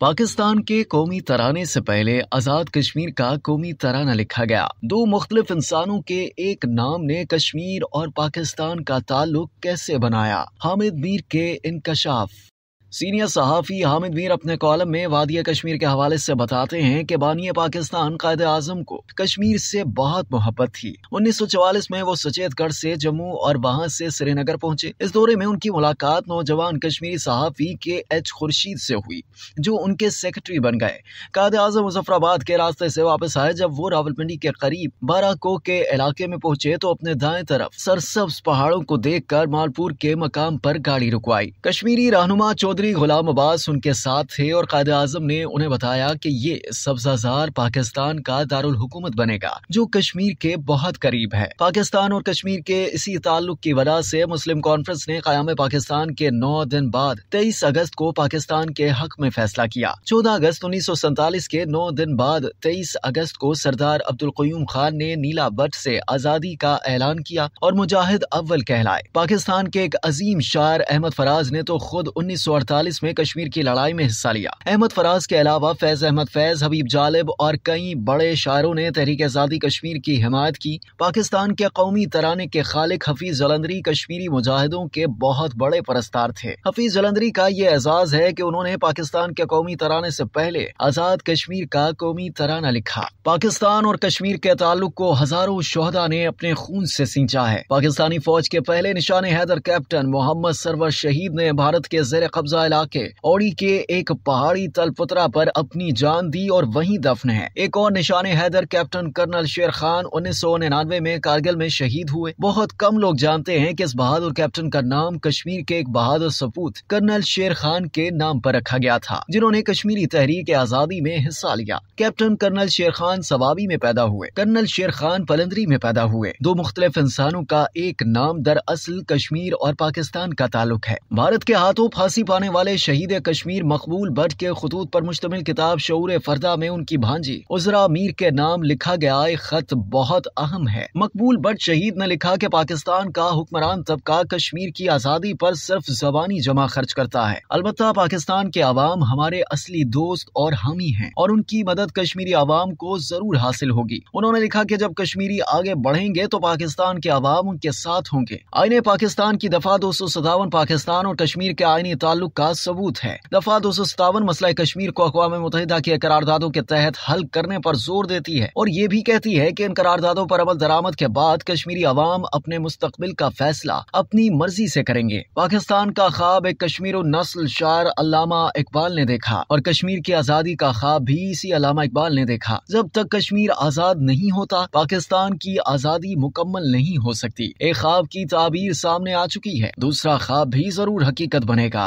पाकिस्तान के कौमी तराने से पहले आज़ाद कश्मीर का कौमी तराना लिखा गया दो मुख्तलिफ इंसानों के एक नाम ने कश्मीर और पाकिस्तान का ताल्लुक कैसे बनाया हामिद मीर के इनकशाफ सीनियर सहाफ़ी हामिद मीर अपने कॉलम में वादिया कश्मीर के हवाले से बताते हैं कि बानिय पाकिस्तान कायद आजम को कश्मीर से बहुत मोहब्बत थी चवालीस में वो सचेतगढ़ से जम्मू और वहाँ से श्रीनगर पहुंचे इस दौरे में उनकी मुलाकात नौजवान कश्मीरी सहाफ़ी के एच खुर्शीद से हुई जो उनके सेक्रेटरी बन गए कायद आजम मुजफ्फराबाद के रास्ते से वापस आए जब वो रावलपिंडी के करीब बाराको के इलाके में पहुंचे तो अपने दाएं तरफ सरसब्स पहाड़ों को कर मालपुर के मकाम पर गाड़ी रुकवाई कश्मीरी रहनुमा चौधरी मंत्री गुलाम अब्बास उनके साथ थे और कायद आजम ने उन्हें बताया कि ये सब्जाजार पाकिस्तान का दारुल हुकूमत बनेगा जो कश्मीर के बहुत करीब है पाकिस्तान और कश्मीर के इसी ताल्लुक की वजह से मुस्लिम कॉन्फ्रेंस ने क्याम पाकिस्तान के नौ दिन बाद तेईस अगस्त को पाकिस्तान के हक में फैसला किया चौदह अगस्त उन्नीस सौ सैतालीस के नौ दिन बाद तेईस अगस्त को सरदार अब्दुल क्यूम खान ने नीला भट्ट से आजादी का ऐलान किया और मुजाहिद अव्वल कहलाए पाकिस्तान के एक अजीम शार अहमद फराज ने तो खुद उन्नीस सौ 1948 में कश्मीर की लड़ाई में हिस्सा लिया अहमद फराज के अलावा फैज अहमद फैज हबीब जालिब और कई बड़े शायरों ने तहरीक आज़ादी कश्मीर की हिमायत की पाकिस्तान के कौमी तराने के खालिक हफीज जलंदरी कश्मीरी मुजाहिदों के बहुत बड़े परस्तार थे हफीज जलंदरी का ये एजाज है की उन्होंने पाकिस्तान के कौमी तराने से पहले आज़ाद कश्मीर का कौमी तराना लिखा पाकिस्तान और कश्मीर के ताल्लुक को हजारों शहदा ने अपने खून से सींचा है पाकिस्तानी फौज के पहले निशान हैदर कैप्टन मोहम्मद सरवर शहीद ने भारत के जेर कब्जा हरजा इलाके ओड़ी के एक पहाड़ी तलपुतरा पर अपनी जान दी और वहीं दफन है एक और निशान हैदर कैप्टन कर्नल शेर खान उन्नीस सौ में कारगिल में शहीद हुए बहुत कम लोग जानते हैं कि इस बहादुर कैप्टन का नाम कश्मीर के एक बहादुर सपूत कर्नल शेर खान के नाम पर रखा गया था जिन्होंने कश्मीरी तहरीक आजादी में हिस्सा लिया कैप्टन कर्नल शेर खान सवाबी में पैदा हुए कर्नल शेर खान पलंदरी में पैदा हुए दो मुख्तलिफ इंसानों का एक नाम दरअसल कश्मीर और पाकिस्तान का ताल्लुक है भारत के हाथों फांसी पाने होने वाले शहीद कश्मीर मकबूल भट्ट के खतूत पर मुश्तमिल किताब शूर फरदा में उनकी भांजी उजरा मीर के नाम लिखा गया खत बहुत अहम है मकबूल भट शहीद ने लिखा की पाकिस्तान का हुक्मरान तबका कश्मीर की आज़ादी पर सिर्फ जबानी जमा खर्च करता है अलबत् पाकिस्तान के आवाम हमारे असली दोस्त और हामी है और उनकी मदद कश्मीरी आवाम को जरूर हासिल होगी उन्होंने लिखा की जब कश्मीरी आगे बढ़ेंगे तो पाकिस्तान के आवाम उनके साथ होंगे आईने पाकिस्तान की दफा दो सौ सतावन पाकिस्तान और कश्मीर के आईनी ताल्लुक का सबूत है दफा दो सौ मसला कश्मीर को अकवा मुतहदा के करारदादों के तहत हल करने पर जोर देती है और ये भी कहती है की इन करारदादों पर अमल दरामद के बाद कश्मीरी आवाम अपने मुस्तबिल का फैसला अपनी मर्जी से करेंगे पाकिस्तान का ख्वाब एक कश्मीर नस्ल शार अलामा इकबाल ने देखा और कश्मीर की आजादी का ख्वाब भी इसी अलामा इकबाल ने देखा जब तक कश्मीर आजाद नहीं होता पाकिस्तान की आजादी मुकम्मल नहीं हो सकती एक ख्वाब की ताबीर सामने आ चुकी है दूसरा ख्वाब भी जरूर हकीकत बनेगा